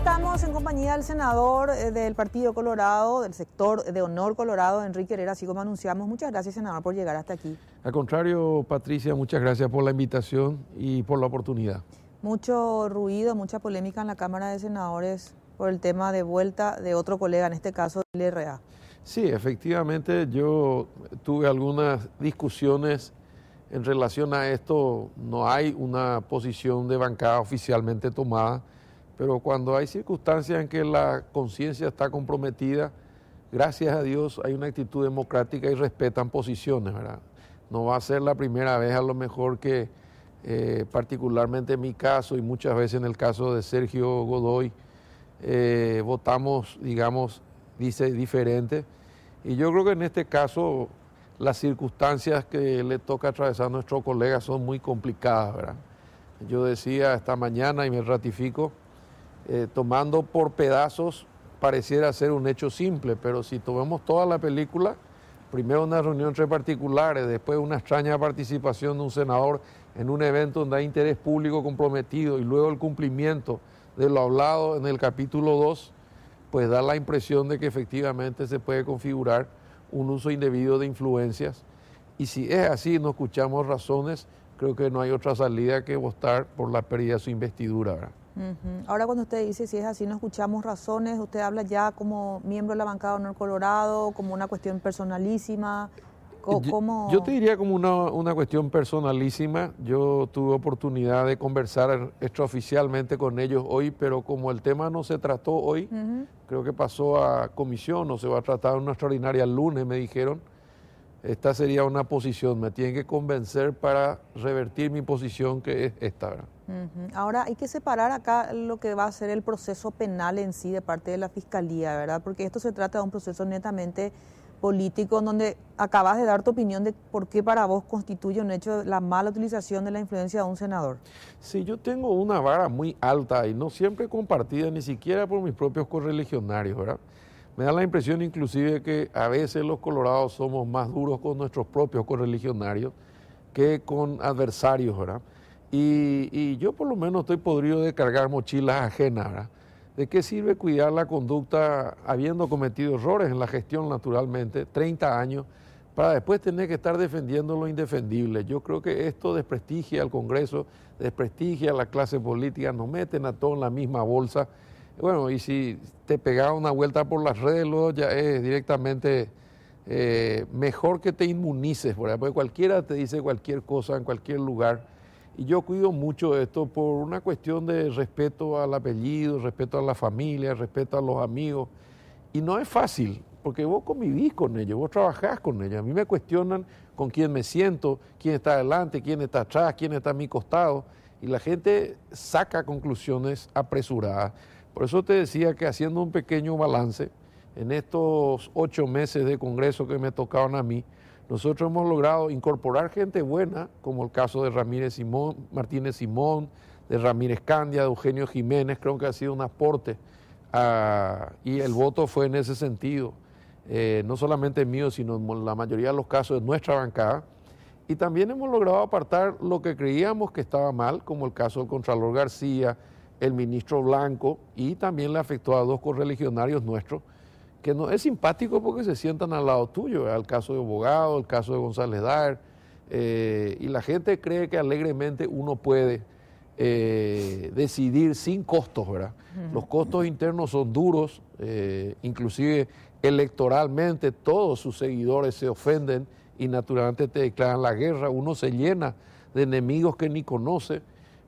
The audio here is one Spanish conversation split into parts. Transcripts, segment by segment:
estamos en compañía del senador eh, del Partido Colorado, del sector de honor colorado, Enrique Herrera, así como anunciamos. Muchas gracias, senador, por llegar hasta aquí. Al contrario, Patricia, muchas gracias por la invitación y por la oportunidad. Mucho ruido, mucha polémica en la Cámara de Senadores por el tema de vuelta de otro colega, en este caso del RA. Sí, efectivamente, yo tuve algunas discusiones en relación a esto. No hay una posición de bancada oficialmente tomada pero cuando hay circunstancias en que la conciencia está comprometida, gracias a Dios hay una actitud democrática y respetan posiciones, ¿verdad? No va a ser la primera vez a lo mejor que eh, particularmente en mi caso y muchas veces en el caso de Sergio Godoy, eh, votamos, digamos, dice diferente. Y yo creo que en este caso las circunstancias que le toca atravesar a nuestro colega son muy complicadas, ¿verdad? Yo decía esta mañana y me ratifico, eh, tomando por pedazos pareciera ser un hecho simple, pero si tomamos toda la película, primero una reunión entre particulares, después una extraña participación de un senador en un evento donde hay interés público comprometido y luego el cumplimiento de lo hablado en el capítulo 2, pues da la impresión de que efectivamente se puede configurar un uso indebido de influencias. Y si es así, no escuchamos razones, creo que no hay otra salida que votar por la pérdida de su investidura. Ahora cuando usted dice, si es así, no escuchamos razones, usted habla ya como miembro de la bancada Honor Colorado, como una cuestión personalísima. ¿Cómo? Yo, te diría como una, una, cuestión personalísima. Yo tuve oportunidad de conversar extraoficialmente con ellos hoy, pero como el tema no se trató hoy, creo que pasó a comisión o se va a tratar en una extraordinaria lunes, me dijeron. Esta sería una posición, me tienen que convencer para revertir mi posición que es esta. ¿verdad? Ahora hay que separar acá lo que va a ser el proceso penal en sí de parte de la Fiscalía, ¿verdad? Porque esto se trata de un proceso netamente político donde acabas de dar tu opinión de por qué para vos constituye un hecho la mala utilización de la influencia de un senador. Sí, yo tengo una vara muy alta y no siempre compartida, ni siquiera por mis propios correligionarios, ¿verdad? Me da la impresión inclusive que a veces los colorados somos más duros con nuestros propios correligionarios que con adversarios, ¿verdad? Y, yo por lo menos estoy podrido de cargar mochilas ajenas, ¿verdad? ¿De qué sirve cuidar la conducta habiendo cometido errores en la gestión naturalmente, 30 años, para después tener que estar defendiendo lo indefendible? Yo creo que esto desprestigia al Congreso, desprestigia a la clase política, nos meten a todos en la misma bolsa. Bueno, y si te pegaba una vuelta por las redes, luego ya es directamente... Eh, mejor que te inmunices, porque cualquiera te dice cualquier cosa en cualquier lugar y yo cuido mucho esto por una cuestión de respeto al apellido, respeto a la familia, respeto a los amigos. Y no es fácil, porque vos convivís con ellos, vos trabajás con ellos. A mí me cuestionan con quién me siento, quién está adelante, quién está atrás, quién está a mi costado. Y la gente saca conclusiones apresuradas. Por eso te decía que haciendo un pequeño balance, en estos ocho meses de Congreso que me tocaron a mí, nosotros hemos logrado incorporar gente buena, como el caso de Ramírez Simón, Martínez Simón, de Ramírez Candia, de Eugenio Jiménez, creo que ha sido un aporte. y el voto fue en ese sentido, eh, no solamente mío, sino en la mayoría de los casos de nuestra bancada. Y también hemos logrado apartar lo que creíamos que estaba mal, como el caso del Contralor García, el ministro Blanco, y también le afectó a dos correligionarios nuestros que no es simpático porque se sientan al lado tuyo, al caso de Abogado, el caso de González Dar, eh, y la gente cree que alegremente uno puede eh, decidir sin costos, ¿verdad? Los costos internos son duros, eh, inclusive electoralmente todos sus seguidores se ofenden y naturalmente te declaran la guerra, uno se llena de enemigos que ni conoce,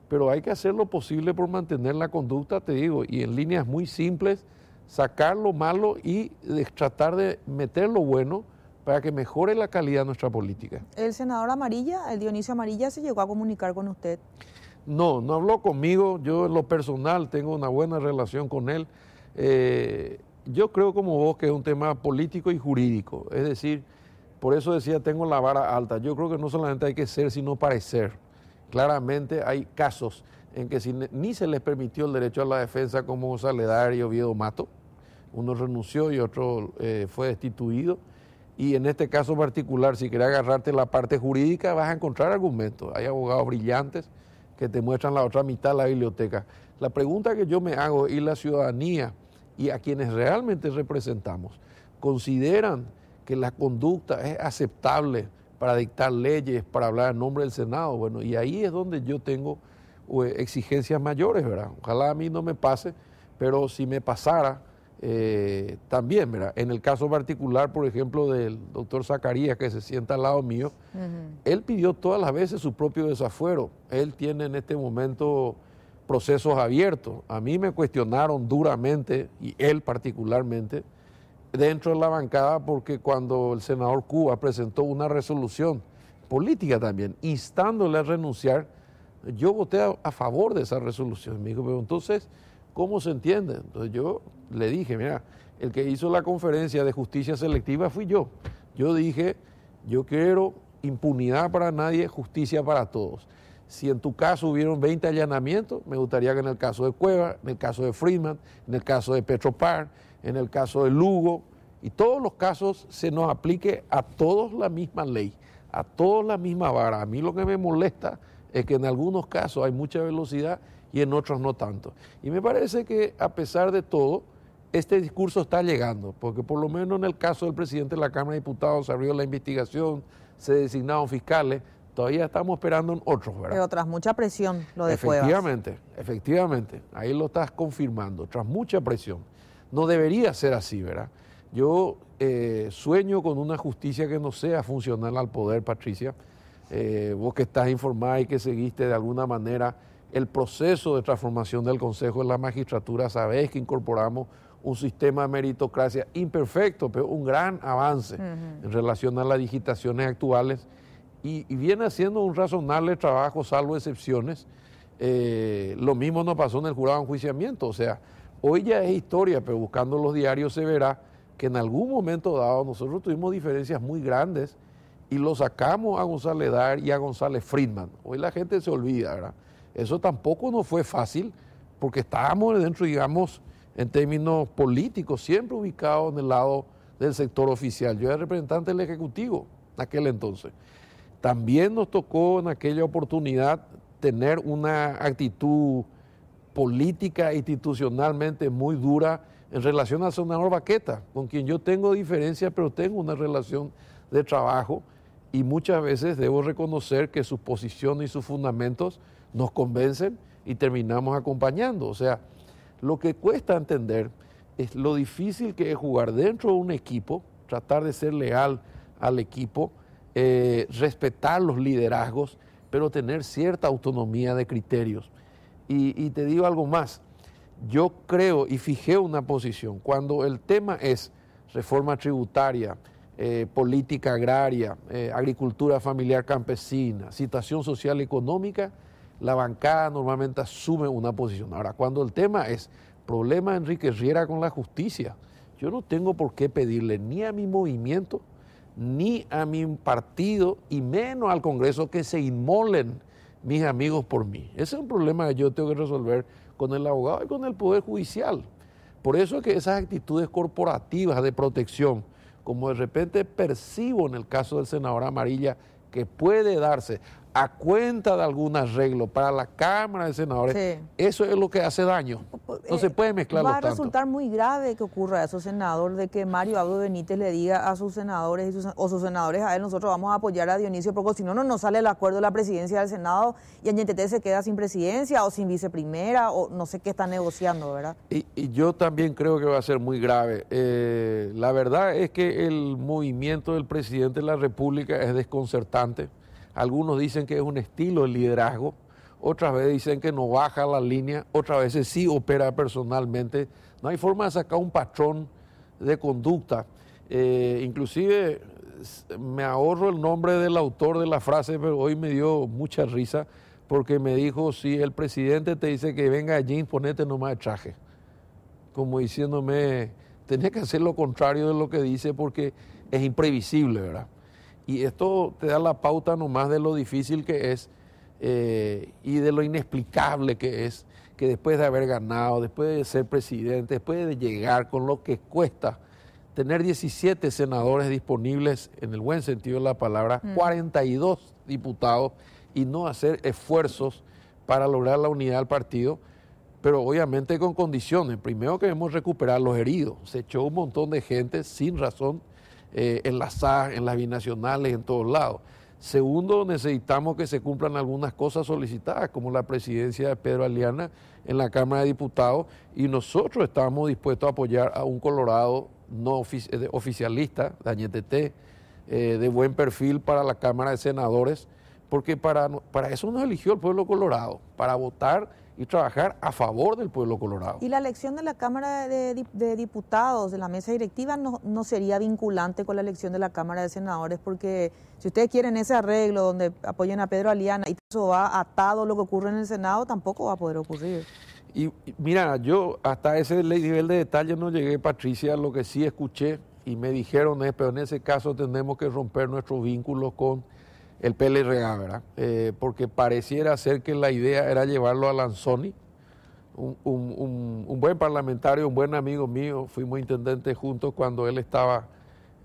pero hay que hacer lo posible por mantener la conducta, te digo, y en líneas muy simples sacar lo malo y tratar de meter lo bueno para que mejore la calidad de nuestra política. El senador Amarilla, el Dionisio Amarilla, se llegó a comunicar con usted. No, no habló conmigo, yo en lo personal tengo una buena relación con él. Eh, yo creo como vos que es un tema político y jurídico, es decir, por eso decía tengo la vara alta, yo creo que no solamente hay que ser, sino parecer. Claramente hay casos en que ni se les permitió el derecho a la defensa como Saledar y Oviedo Mato. Uno renunció y otro eh, fue destituido. Y en este caso particular, si querés agarrarte la parte jurídica, vas a encontrar argumentos. Hay abogados brillantes que te muestran la otra mitad de la biblioteca. La pregunta que yo me hago y la ciudadanía y a quienes realmente representamos, ¿consideran que la conducta es aceptable para dictar leyes, para hablar en nombre del Senado? Bueno, y ahí es donde yo tengo eh, exigencias mayores, ¿verdad? Ojalá a mí no me pase, pero si me pasara, eh, también, ¿verdad? En el caso particular, por ejemplo, del doctor Zacarías, que se sienta al lado mío, él pidió todas las veces su propio desafuero. Él tiene en este momento procesos abiertos. A mí me cuestionaron duramente, y él particularmente, dentro de la bancada, porque cuando el senador Cuba presentó una resolución política también, instándole a renunciar, yo voté a, favor de esa resolución. Me dijo, pero entonces, ¿cómo se entiende? Entonces yo le dije, mira, el que hizo la conferencia de justicia selectiva fui yo. Yo dije, yo quiero impunidad para nadie, justicia para todos. Si en tu caso hubieron 20 allanamientos, me gustaría que en el caso de Cueva, en el caso de Freeman, en el caso de Petropar, en el caso de Lugo, y todos los casos se nos aplique a todos la misma ley, a todos la misma vara. A mí lo que me molesta es que en algunos casos hay mucha velocidad y en otros no tanto. Y me parece que a pesar de todo, este discurso está llegando, porque por lo menos en el caso del presidente de la Cámara de Diputados se abrió la investigación, se designaron fiscales, todavía estamos esperando en otros, ¿verdad? Pero tras mucha presión, lo de Efectivamente, efectivamente, ahí lo estás confirmando, tras mucha presión. No debería ser así, ¿verdad? Yo eh, sueño con una justicia que no sea funcional al poder, Patricia, eh, vos que estás informada y que seguiste de alguna manera el proceso de transformación del Consejo de la magistratura, sabés que incorporamos un sistema de meritocracia imperfecto, pero un gran avance en relación a las digitaciones actuales y, viene haciendo un razonable trabajo, salvo excepciones. Eh, lo mismo nos pasó en el jurado de enjuiciamiento, o sea, hoy ya es historia, pero buscando los diarios se verá que en algún momento dado nosotros tuvimos diferencias muy grandes y lo sacamos a González Dar y a González Friedman. Hoy la gente se olvida, ¿verdad? Eso tampoco no fue fácil porque estábamos dentro, digamos, en términos políticos, siempre ubicados en el lado del sector oficial. Yo era representante del Ejecutivo en aquel entonces. También nos tocó en aquella oportunidad tener una actitud política e institucionalmente muy dura en relación a senador Baqueta, con quien yo tengo diferencias, pero tengo una relación de trabajo y muchas veces debo reconocer que sus posiciones y sus fundamentos nos convencen y terminamos acompañando. O sea, lo que cuesta entender es lo difícil que es jugar dentro de un equipo, tratar de ser leal al equipo, eh, respetar los liderazgos, pero tener cierta autonomía de criterios. Y, y te digo algo más, yo creo y fijé una posición, cuando el tema es reforma tributaria, eh, política agraria, eh, agricultura familiar campesina, situación social y económica, la bancada normalmente asume una posición. Ahora, cuando el tema es problema Enrique Riera con la justicia, yo no tengo por qué pedirle ni a mi movimiento, ni a mi partido, y menos al Congreso que se inmolen mis amigos por mí. Ese es un problema que yo tengo que resolver con el abogado y con el Poder Judicial. Por eso es que esas actitudes corporativas de protección, como de repente percibo en el caso del senador Amarilla que puede darse a cuenta de algún arreglo para la Cámara de Senadores, eso es lo que hace daño. No se eh, puede mezclar. Va a resultar muy grave que ocurra eso, senador, de que Mario Abdo Benítez le diga a sus senadores o sus senadores a él, nosotros vamos a apoyar a Dionisio porque si no, no nos sale el acuerdo de la presidencia del Senado y Añetete se queda sin presidencia o sin viceprimera o no sé qué está negociando, ¿verdad? Y, yo también creo que va a ser muy grave. Eh, la verdad es que el movimiento del presidente de la República es desconcertante. Algunos dicen que es un estilo de liderazgo, otras veces dicen que no baja la línea, otras veces sí opera personalmente. No hay forma de sacar un patrón de conducta. Eh, inclusive me ahorro el nombre del autor de la frase, pero hoy me dio mucha risa porque me dijo, si el presidente te dice que venga jeans, ponete nomás de traje. Como diciéndome, tenés que hacer lo contrario de lo que dice porque es imprevisible, ¿verdad? Y esto te da la pauta nomás de lo difícil que es eh, y de lo inexplicable que es que después de haber ganado, después de ser presidente, después de llegar con lo que cuesta, tener 17 senadores disponibles, en el buen sentido de la palabra, 42 mm. diputados y no hacer esfuerzos para lograr la unidad del partido, pero obviamente con condiciones. Primero queremos recuperar los heridos. Se echó un montón de gente sin razón eh, en las SAG, en las binacionales, en todos lados. Segundo, necesitamos que se cumplan algunas cosas solicitadas, como la presidencia de Pedro Aliana en la Cámara de Diputados, y nosotros estamos dispuestos a apoyar a un Colorado no eh, oficialista, de eh, de buen perfil para la Cámara de Senadores porque para, para eso nos eligió el pueblo colorado, para votar y trabajar a favor del pueblo colorado. ¿Y la elección de la Cámara de, Diputados, de la mesa directiva, no, sería vinculante con la elección de la Cámara de Senadores? Porque si ustedes quieren ese arreglo donde apoyen a Pedro Aliana y eso va atado a lo que ocurre en el Senado, tampoco va a poder ocurrir. Y, mira, yo hasta ese nivel de detalle no llegué, Patricia, lo que sí escuché y me dijeron es, pero en ese caso tenemos que romper nuestros vínculos con el PLRA, ¿verdad? Eh, porque pareciera ser que la idea era llevarlo a Lanzoni, un, buen parlamentario, un buen amigo mío, fuimos intendentes juntos cuando él estaba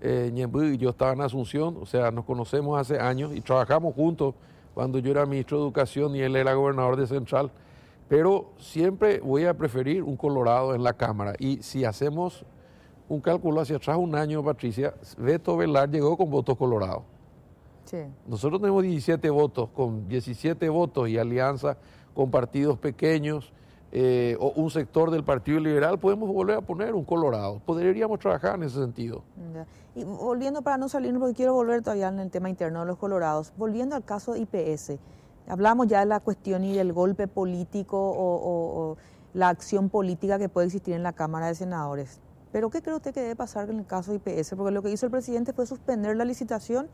eh, en Ñembú y yo estaba en Asunción, o sea, nos conocemos hace años y trabajamos juntos cuando yo era ministro de Educación y él era gobernador de Central, pero siempre voy a preferir un Colorado en la Cámara y si hacemos un cálculo hacia atrás, un año, Patricia, Beto Velar llegó con votos colorados nosotros tenemos 17 votos, con 17 votos y alianza con partidos pequeños eh, o un sector del Partido Liberal, podemos volver a poner un Colorado. Podríamos trabajar en ese sentido. Y volviendo para no salirnos, porque quiero volver todavía en el tema interno de los Colorados, volviendo al caso IPS, hablamos ya de la cuestión y del golpe político o, la acción política que puede existir en la Cámara de Senadores. Pero ¿qué cree usted que debe pasar en el caso IPS? Porque lo que hizo el presidente fue suspender la licitación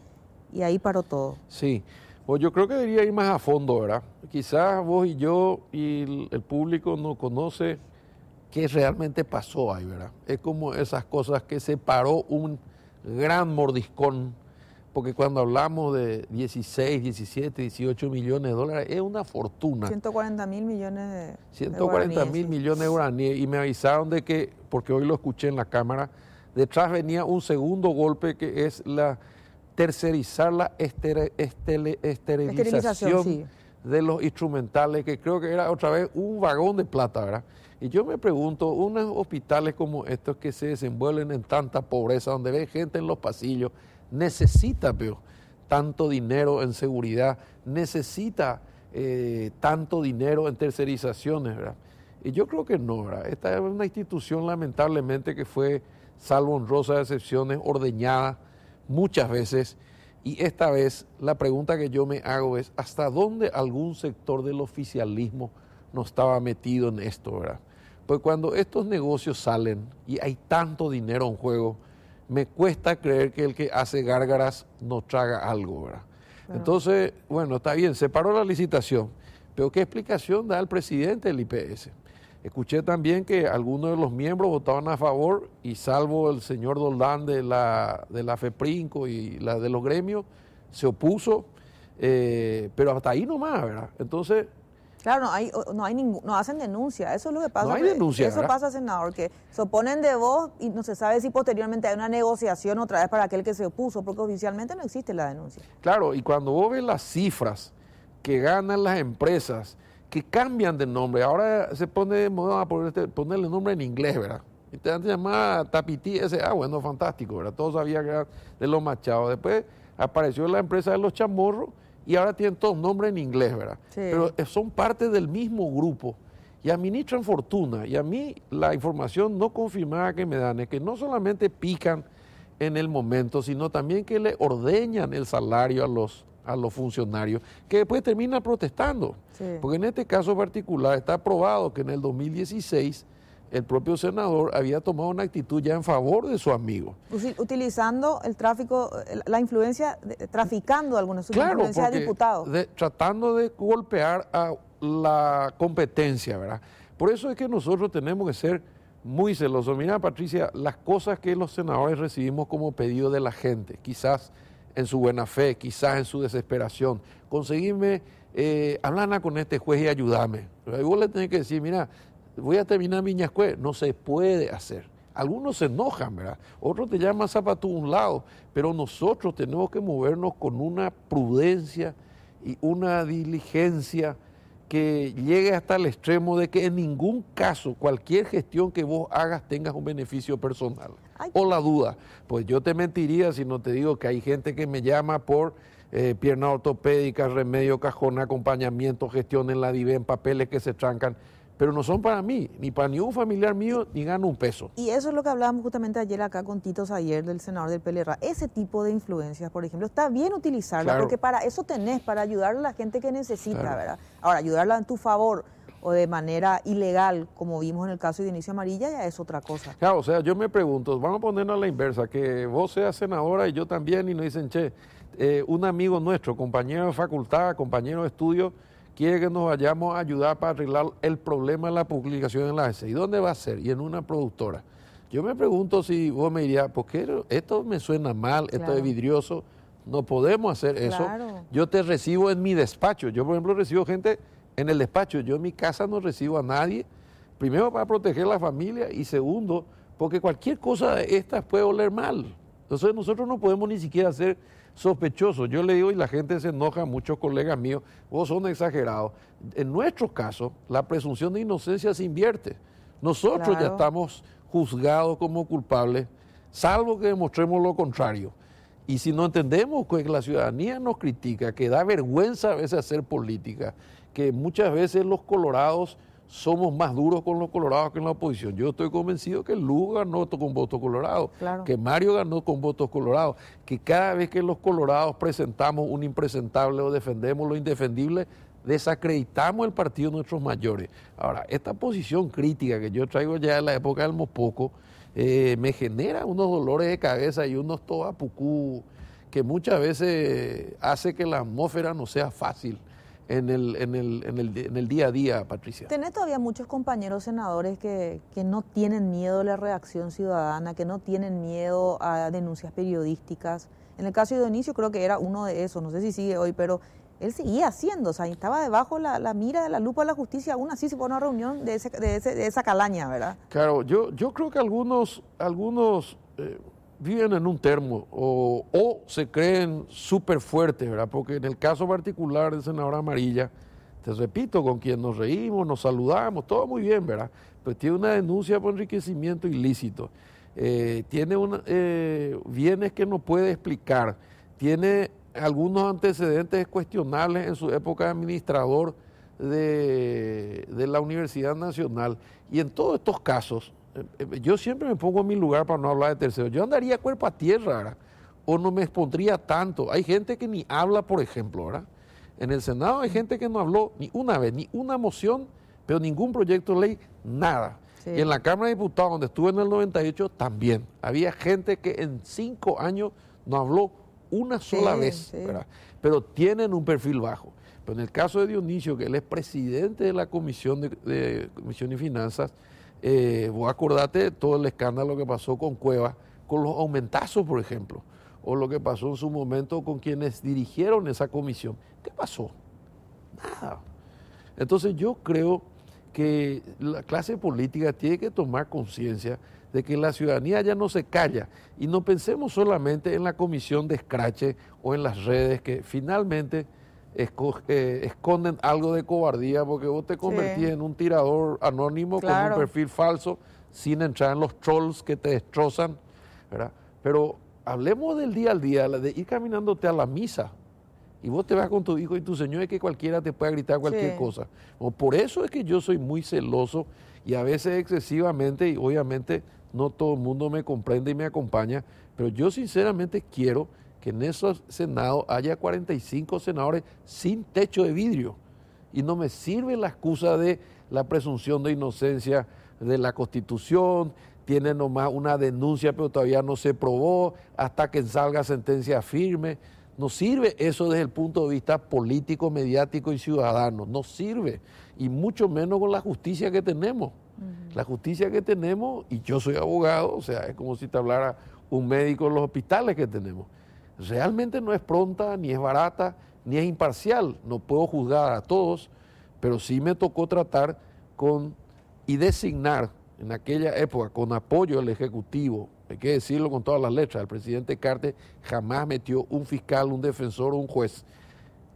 y ahí paró todo. Sí, pues yo creo que debería ir más a fondo, ¿verdad? Quizás vos y yo y el público no conoce qué realmente pasó ahí, ¿verdad? Es como esas cosas que se paró un gran mordiscón, porque cuando hablamos de 16, 17, 18 millones de dólares, es una fortuna. 140 mil millones de 140 mil millones de euros Y me avisaron de que, porque hoy lo escuché en la cámara, detrás venía un segundo golpe que es la tercerizar la esterilización, de los instrumentales, que creo que era otra vez un vagón de plata, ¿verdad? Y yo me pregunto, unos hospitales como estos que se desenvuelven en tanta pobreza, donde ve gente en los pasillos, necesita tanto dinero en seguridad, necesita eh, tanto dinero en tercerizaciones, ¿verdad? Y yo creo que no, Esta es una institución lamentablemente que fue, salvo honrosas excepciones, ordeñada muchas veces. Y esta vez la pregunta que yo me hago es, ¿hasta dónde algún sector del oficialismo no estaba metido en esto, verdad? Pues cuando estos negocios salen y hay tanto dinero en juego, me cuesta creer que el que hace gárgaras no traga algo, ¿verdad? Entonces, bueno, está bien, se paró la licitación, pero ¿qué explicación da el presidente del IPS? Escuché también que algunos de los miembros votaban a favor y salvo el señor Doldán de la, de la FEPRINCO y la de los gremios, se opuso, eh, pero hasta ahí nomás, ¿verdad? Entonces... Claro, no hay, no hay ningún, no hacen denuncia, eso es lo que pasa. No hay denuncia. Eso pasa, senador, que se oponen de voz y no se sabe si posteriormente hay una negociación otra vez para aquel que se opuso, porque oficialmente no existe la denuncia. Claro, y cuando vos ves las cifras que ganan las empresas, que cambian de nombre. Ahora se pone moda este, ponerle nombre en inglés, ¿verdad? Y te este, antes llamaba Tapití ese ah, bueno, fantástico, ¿verdad? Todos sabía que era de los machados. Después apareció la empresa de los chamorros y ahora tienen todos nombre en inglés, ¿verdad? Pero eh, son parte del mismo grupo y administran fortuna. Y a mí la información no confirmada que me dan es que no solamente pican en el momento, sino también que le ordeñan el salario a los a los funcionarios, que después termina protestando. Porque en este caso particular está probado que en el 2016 el propio senador había tomado una actitud ya en favor de su amigo. Utilizando el tráfico, la influencia, traficando algunos claro, de diputados. tratando de golpear a la competencia, ¿verdad? Por eso es que nosotros tenemos que ser muy celosos. Mira, Patricia, las cosas que los senadores recibimos como pedido de la gente, quizás en su buena fe, quizás en su desesperación, conseguirme, eh, con este juez y ayudarme. Y vos le tenés que decir, mira, voy a terminar mi ñascue. No se puede hacer. Algunos se enojan, ¿verdad? Otros te llaman zapato a un lado, pero nosotros tenemos que movernos con una prudencia y una diligencia que llegue hasta el extremo de que en ningún caso cualquier gestión que vos hagas tengas un beneficio personal o la duda. Pues yo te mentiría si no te digo que hay gente que me llama por eh, pierna ortopédica, remedio, cajón, acompañamiento, gestión en la DIVEN, papeles que se trancan. Pero no son para mí, ni para ningún familiar mío, ni gano un peso. Y eso es lo que hablábamos justamente ayer acá con Tito Sayer, del senador del PLRA. Ese tipo de influencias, por ejemplo, está bien utilizarla, porque para eso tenés, para ayudar a la gente que necesita, ¿verdad? Ahora, ayudarla en tu favor o de manera ilegal, como vimos en el caso de Inicio Amarilla, ya es otra cosa. Claro, o sea, yo me pregunto, vamos a ponernos a la inversa, que vos seas senadora y yo también, y nos dicen, che, eh, un amigo nuestro, compañero de facultad, compañero de estudio, quiere que nos vayamos a ayudar para arreglar el problema de la publicación en la S. ¿Y dónde va a ser? Y en una productora. Yo me pregunto si vos me dirías, ¿por qué esto me suena mal, esto es vidrioso? No podemos hacer eso. Yo te recibo en mi despacho. Yo, por ejemplo, recibo gente en el despacho. Yo en mi casa no recibo a nadie, primero para proteger la familia y segundo, porque cualquier cosa de estas puede oler mal. Entonces nosotros no podemos ni siquiera ser sospechosos. Yo le digo y la gente se enoja, muchos colegas míos, vos son exagerados. En nuestro caso, la presunción de inocencia se invierte. Nosotros ya estamos juzgados como culpables, salvo que demostremos lo contrario. Y si no entendemos que pues, la ciudadanía nos critica, que da vergüenza a veces hacer política, que muchas veces los colorados somos más duros con los colorados que en la oposición. Yo estoy convencido que Lugo ganó con votos colorados, que Mario ganó con votos colorados, que cada vez que los colorados presentamos un impresentable o defendemos lo indefendible, desacreditamos el partido de nuestros mayores. Ahora, esta posición crítica que yo traigo ya de la época del Mopoco, eh, me genera unos dolores de cabeza y unos toapucú que muchas veces hace que la atmósfera no sea fácil. En el, en, el, en, el, en el, día a día, Patricia. Tiene todavía muchos compañeros senadores que, que, no tienen miedo a la reacción ciudadana, que no tienen miedo a denuncias periodísticas. En el caso de Dionisio creo que era uno de esos, no sé si sigue hoy, pero él seguía haciendo, o sea, estaba debajo la, mira de la lupa de la justicia, aún así se pone a una reunión de, esa calaña, ¿verdad? Claro, yo, yo creo que algunos, algunos eh, viven en un termo o, se creen súper fuertes, ¿verdad? Porque en el caso particular de Senadora Amarilla, te repito, con quien nos reímos, nos saludamos, todo muy bien, ¿verdad? Pues tiene una denuncia por enriquecimiento ilícito, eh, tiene eh, bienes que no puede explicar, tiene algunos antecedentes cuestionables en su época de administrador de, la Universidad Nacional. Y en todos estos casos, eh, eh, yo siempre me pongo en mi lugar para no hablar de terceros. Yo andaría cuerpo a tierra, O no me expondría tanto. Hay gente que ni habla, por ejemplo, ¿verdad? En el Senado hay gente que no habló ni una vez, ni una moción, pero ningún proyecto de ley, nada. Y en la Cámara de Diputados, donde estuve en el 98, también. Había gente que en cinco años no habló una sola vez, pero tienen un perfil bajo. Pero en el caso de Dionisio, que él es presidente de la Comisión de, Comisión y Finanzas, eh, vos acordate de todo el escándalo que pasó con Cueva, con los aumentazos, por ejemplo, o lo que pasó en su momento con quienes dirigieron esa comisión. ¿Qué pasó? Nada. Entonces yo creo que la clase política tiene que tomar conciencia de que la ciudadanía ya no se calla y no pensemos solamente en la comisión de escrache o en las redes que finalmente eh, esconden algo de cobardía porque vos te convertís en un tirador anónimo con un perfil falso sin entrar en los trolls que te destrozan, Pero hablemos del día al día, de ir caminándote a la misa, y vos te vas con tu hijo y tu señor es que cualquiera te pueda gritar cualquier cosa cosa. por eso es que yo soy muy celoso y a veces excesivamente y obviamente no todo el mundo me comprende y me acompaña, pero yo sinceramente quiero que en esos senados haya 45 senadores sin techo de vidrio. Y no me sirve la excusa de la presunción de inocencia de la Constitución, tiene nomás una denuncia pero todavía no se probó, hasta que salga sentencia firme. No sirve eso desde el punto de vista político, mediático y ciudadano, no sirve, y mucho menos con la justicia que tenemos. La justicia que tenemos, y yo soy abogado, o sea, es como si te hablara un médico en los hospitales que tenemos. Realmente no es pronta, ni es barata, ni es imparcial. No puedo juzgar a todos, pero sí me tocó tratar con y designar en aquella época con apoyo del Ejecutivo, hay que decirlo con todas las letras, el presidente Carter jamás metió un fiscal, un defensor o un juez.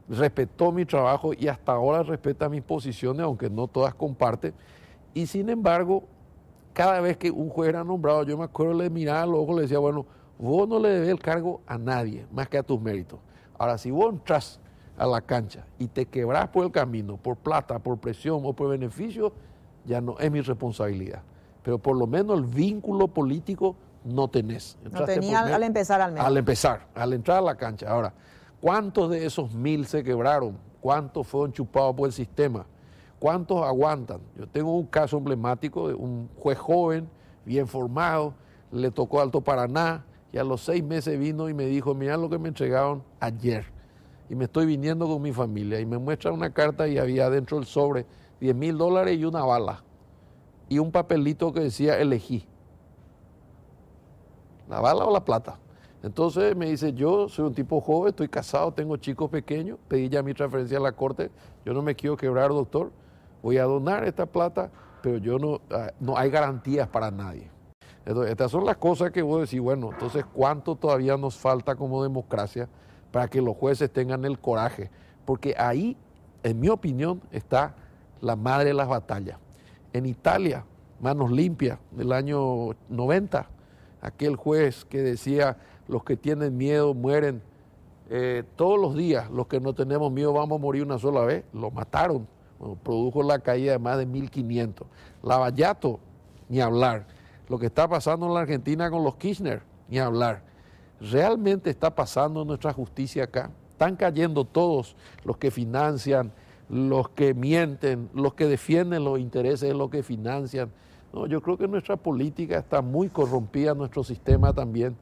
Respetó mi trabajo y hasta ahora respeta mis posiciones, aunque no todas comparte. Y sin embargo, cada vez que un juez era nombrado, yo me acuerdo, le miraba al ojo, le decía, bueno, vos no le debes el cargo a nadie más que a tus méritos. Ahora, si vos entras a la cancha y te quebrás por el camino, por plata, por presión o por beneficio, ya no es mi responsabilidad. Pero por lo menos el vínculo político no tenés. no tenía al, al, empezar al menos. Al empezar, al entrar a la cancha. Ahora, ¿cuántos de esos mil se quebraron? ¿Cuántos fueron chupados por el sistema? ¿Cuántos aguantan? Yo tengo un caso emblemático de un juez joven, bien formado, le tocó Alto Paraná y a los seis meses vino y me dijo, mirá lo que me entregaron ayer y me estoy viniendo con mi familia y me muestra una carta y había dentro el sobre 10 mil dólares y una bala y un papelito que decía elegí. ¿La bala o la plata? Entonces me dice, yo soy un tipo joven, estoy casado, tengo chicos pequeños, pedí ya mi transferencia a la corte, yo no me quiero quebrar, doctor voy a donar esta plata, pero yo no, ah, no hay garantías para nadie. estas son las cosas que vos decís, bueno, entonces cuánto todavía nos falta como democracia para que los jueces tengan el coraje, porque ahí, en mi opinión, está la madre de las batallas. En Italia, manos limpias, del año 90, aquel juez que decía, los que tienen miedo mueren eh, todos los días, los que no tenemos miedo vamos a morir una sola vez, lo mataron produjo la caída de más de 1.500. Lavallato, ni hablar. Lo que está pasando en la Argentina con los Kirchner, ni hablar. ¿Realmente está pasando nuestra justicia acá? Están cayendo todos los que financian, los que mienten, los que defienden los intereses de los que financian. No, yo creo que nuestra política está muy corrompida, nuestro sistema también,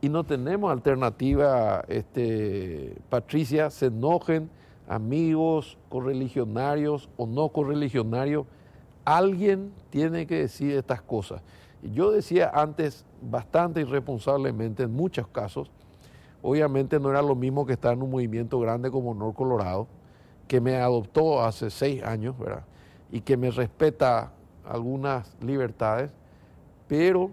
y no tenemos alternativa, este, Patricia, se enojen amigos, correligionarios o no correligionarios, alguien tiene que decir estas cosas. Yo decía antes bastante irresponsablemente en muchos casos, obviamente no era lo mismo que estar en un movimiento grande como Honor Colorado, que me adoptó hace seis años, ¿verdad? Y que me respeta algunas libertades, pero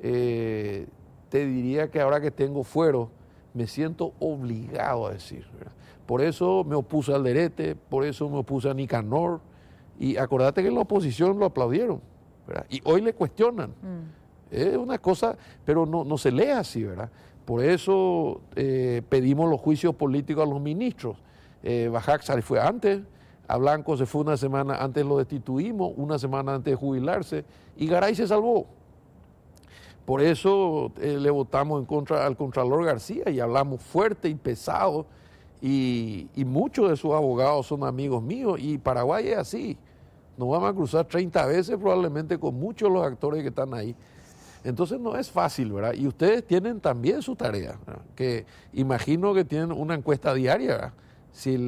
eh, te diría que ahora que tengo fuero, me siento obligado a decir, ¿verdad? Por eso me opuse al Derete, por eso me opuse a Nicanor. Y acordate que en la oposición lo aplaudieron. Y hoy le cuestionan. Mm. Es una cosa, pero no, no se lee así, ¿verdad? Por eso eh, pedimos los juicios políticos a los ministros. Eh, fue antes, a Blanco se fue una semana antes, lo destituimos, una semana antes de jubilarse, y Garay se salvó. Por eso eh, le votamos en contra al Contralor García y hablamos fuerte y pesado y, muchos de sus abogados son amigos míos y Paraguay es así. Nos vamos a cruzar 30 veces probablemente con muchos de los actores que están ahí. Entonces no es fácil, ¿verdad? Y ustedes tienen también su tarea, que imagino que tienen una encuesta diaria, Si,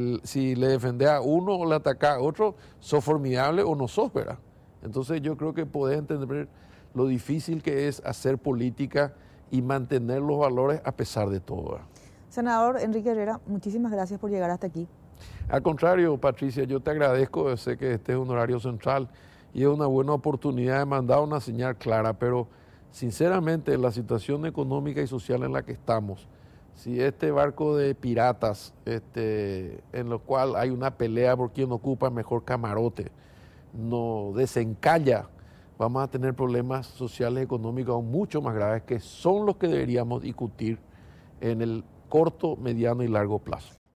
le defendés a uno o le ataca a otro, sos formidable o no sos, ¿verdad? Entonces yo creo que podés entender lo difícil que es hacer política y mantener los valores a pesar de todo. Senador Enrique Herrera, muchísimas gracias por llegar hasta aquí. Al contrario, Patricia, yo te agradezco, sé que este es un horario central y es una buena oportunidad de mandar una señal clara, pero sinceramente la situación económica y social en la que estamos, si este barco de piratas, este, en lo cual hay una pelea por quien ocupa mejor camarote, no desencalla, vamos a tener problemas sociales, y económicos mucho más graves que son los que deberíamos discutir en el corto, mediano y largo plazo.